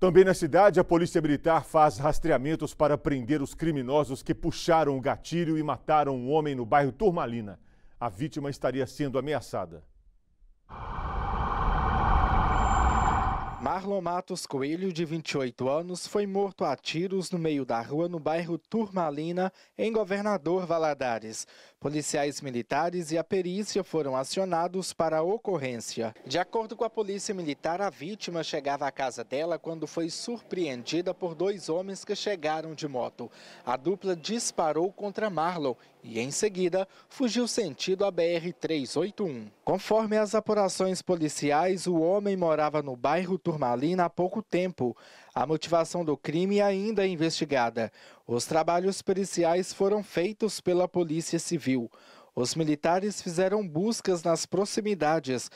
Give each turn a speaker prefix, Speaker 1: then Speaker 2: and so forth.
Speaker 1: Também na cidade, a Polícia Militar faz rastreamentos para prender os criminosos que puxaram o gatilho e mataram um homem no bairro Turmalina. A vítima estaria sendo ameaçada. Marlon Matos
Speaker 2: Coelho, de 28 anos, foi morto a tiros no meio da rua no bairro Turmalina, em Governador Valadares. Policiais militares e a perícia foram acionados para a ocorrência. De acordo com a polícia militar, a vítima chegava à casa dela quando foi surpreendida por dois homens que chegaram de moto. A dupla disparou contra Marlon e, em seguida, fugiu sentido à BR-381. Conforme as apurações policiais, o homem morava no bairro Turmalina formalina há pouco tempo. A motivação do crime ainda é investigada. Os trabalhos periciais foram feitos pela Polícia Civil. Os militares fizeram buscas nas proximidades